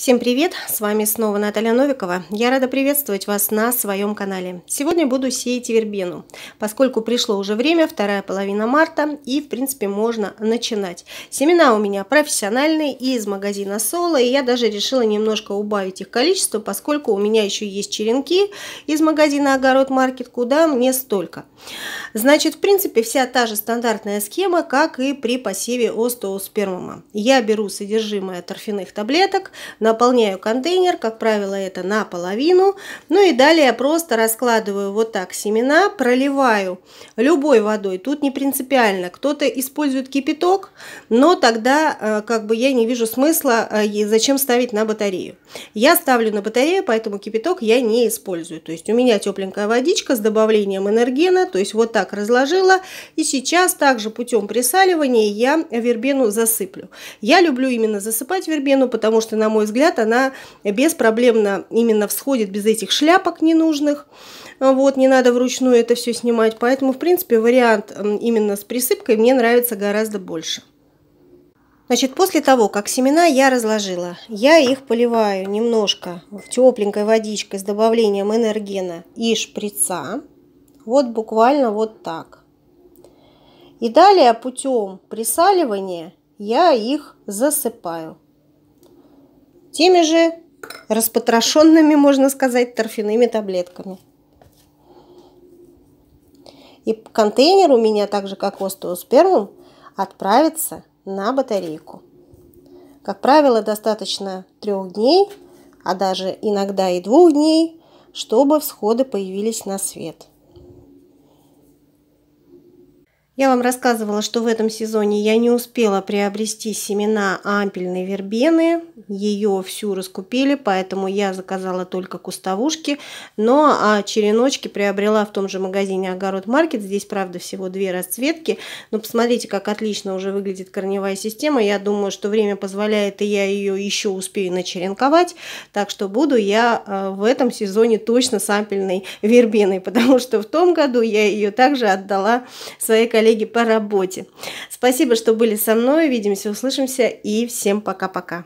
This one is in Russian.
Всем привет! С вами снова Наталья Новикова. Я рада приветствовать вас на своем канале. Сегодня буду сеять вербену, поскольку пришло уже время, вторая половина марта, и в принципе можно начинать. Семена у меня профессиональные и из магазина Соло, и я даже решила немножко убавить их количество, поскольку у меня еще есть черенки из магазина Огород Маркет, куда мне столько. Значит, в принципе, вся та же стандартная схема, как и при посеве остеоспермума. Я беру содержимое торфяных таблеток, на наполняю контейнер, как правило, это наполовину. Ну и далее просто раскладываю вот так семена, проливаю любой водой. Тут не принципиально. Кто-то использует кипяток, но тогда э, как бы я не вижу смысла, э, зачем ставить на батарею. Я ставлю на батарею, поэтому кипяток я не использую. То есть у меня тепленькая водичка с добавлением энергена, то есть вот так разложила. И сейчас также путем присаливания я вербену засыплю. Я люблю именно засыпать вербену, потому что, на мой взгляд, взгляд, она беспроблемно именно всходит без этих шляпок ненужных. Вот, не надо вручную это все снимать. Поэтому, в принципе, вариант именно с присыпкой мне нравится гораздо больше. Значит, после того, как семена я разложила, я их поливаю немножко в тепленькой водичкой с добавлением энергена и шприца. Вот буквально вот так. И далее путем присаливания я их засыпаю теми же распотрошенными, можно сказать, торфяными таблетками. И контейнер у меня, так же как остеоспермум, отправится на батарейку. Как правило, достаточно трех дней, а даже иногда и двух дней, чтобы всходы появились на свет. Я вам рассказывала, что в этом сезоне я не успела приобрести семена ампельной вербены. Ее всю раскупили, поэтому я заказала только кустовушки. Но а, череночки приобрела в том же магазине Огород Маркет. Здесь, правда, всего две расцветки. Но посмотрите, как отлично уже выглядит корневая система. Я думаю, что время позволяет, и я ее еще успею начеренковать. Так что буду я а, в этом сезоне точно с ампельной вербеной, потому что в том году я ее также отдала своей коллеге коллеги по работе. Спасибо, что были со мной. Увидимся, услышимся и всем пока-пока.